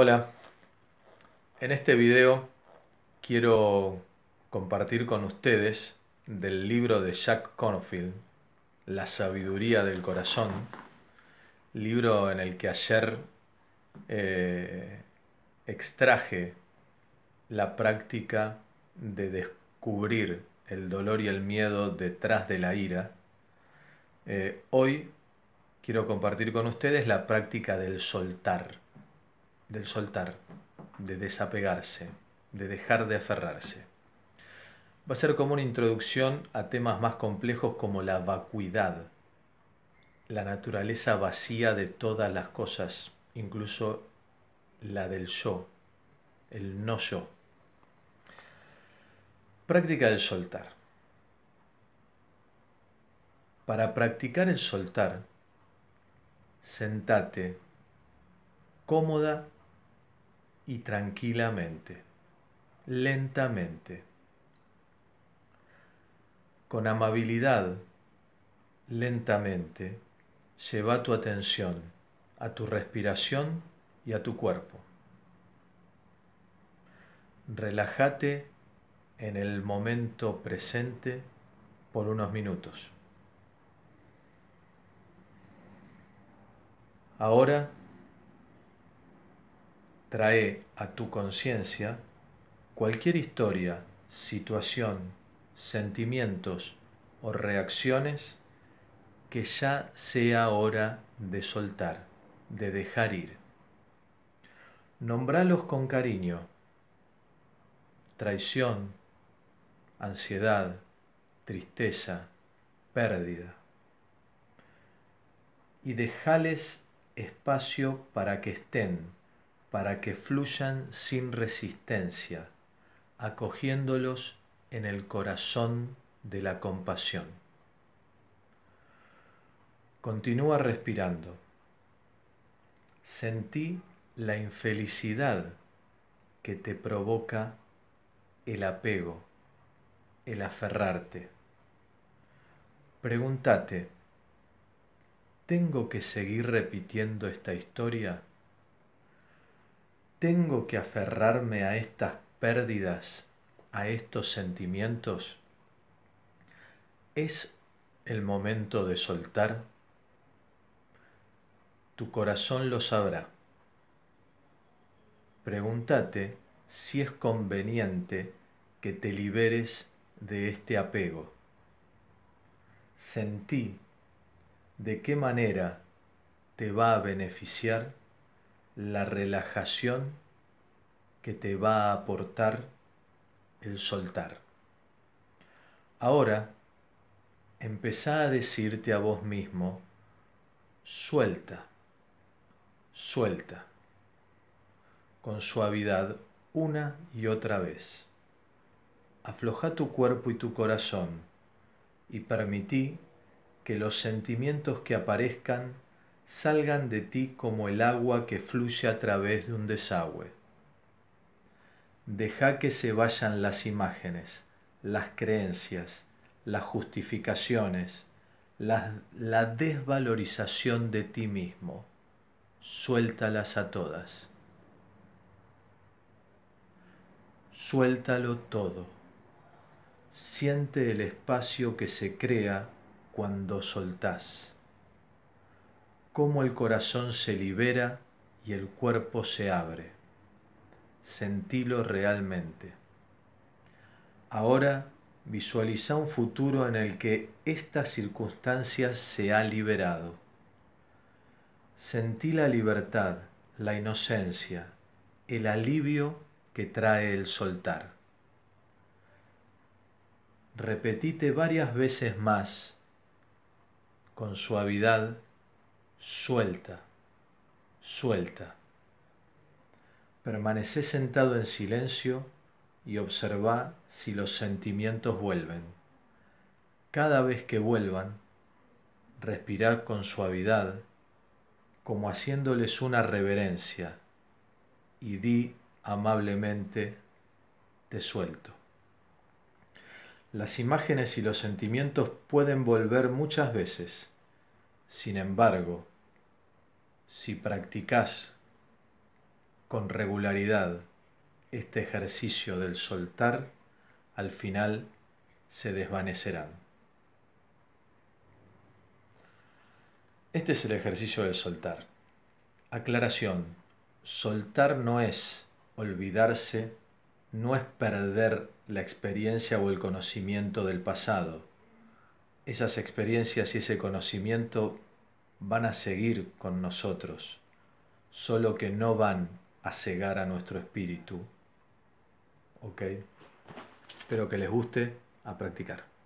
Hola, en este video quiero compartir con ustedes del libro de Jack Confield, La sabiduría del corazón, libro en el que ayer eh, extraje la práctica de descubrir el dolor y el miedo detrás de la ira. Eh, hoy quiero compartir con ustedes la práctica del soltar del soltar, de desapegarse, de dejar de aferrarse. Va a ser como una introducción a temas más complejos como la vacuidad, la naturaleza vacía de todas las cosas, incluso la del yo, el no yo. Práctica del soltar. Para practicar el soltar, sentate cómoda y tranquilamente, lentamente, con amabilidad, lentamente, lleva tu atención a tu respiración y a tu cuerpo. Relájate en el momento presente por unos minutos. Ahora trae a tu conciencia cualquier historia, situación, sentimientos o reacciones que ya sea hora de soltar, de dejar ir. Nombralos con cariño. Traición, ansiedad, tristeza, pérdida. Y dejales espacio para que estén para que fluyan sin resistencia, acogiéndolos en el corazón de la compasión. Continúa respirando. Sentí la infelicidad que te provoca el apego, el aferrarte. Pregúntate, ¿tengo que seguir repitiendo esta historia? tengo que aferrarme a estas pérdidas, a estos sentimientos? ¿Es el momento de soltar? Tu corazón lo sabrá. Pregúntate si es conveniente que te liberes de este apego. Sentí de qué manera te va a beneficiar la relajación que te va a aportar el soltar. Ahora, empezá a decirte a vos mismo, suelta, suelta, con suavidad una y otra vez. Afloja tu cuerpo y tu corazón y permití que los sentimientos que aparezcan salgan de ti como el agua que fluye a través de un desagüe. Deja que se vayan las imágenes, las creencias, las justificaciones, la, la desvalorización de ti mismo. Suéltalas a todas. Suéltalo todo. Siente el espacio que se crea cuando soltás cómo el corazón se libera y el cuerpo se abre. Sentílo realmente. Ahora visualiza un futuro en el que esta circunstancia se ha liberado. Sentí la libertad, la inocencia, el alivio que trae el soltar. Repetite varias veces más, con suavidad, suelta, suelta. Permanece sentado en silencio y observa si los sentimientos vuelven. Cada vez que vuelvan, respirad con suavidad, como haciéndoles una reverencia, y di amablemente, te suelto. Las imágenes y los sentimientos pueden volver muchas veces sin embargo, si practicás con regularidad este ejercicio del soltar, al final se desvanecerán. Este es el ejercicio del soltar. Aclaración, soltar no es olvidarse, no es perder la experiencia o el conocimiento del pasado esas experiencias y ese conocimiento van a seguir con nosotros, solo que no van a cegar a nuestro espíritu. ¿Ok? Espero que les guste a practicar.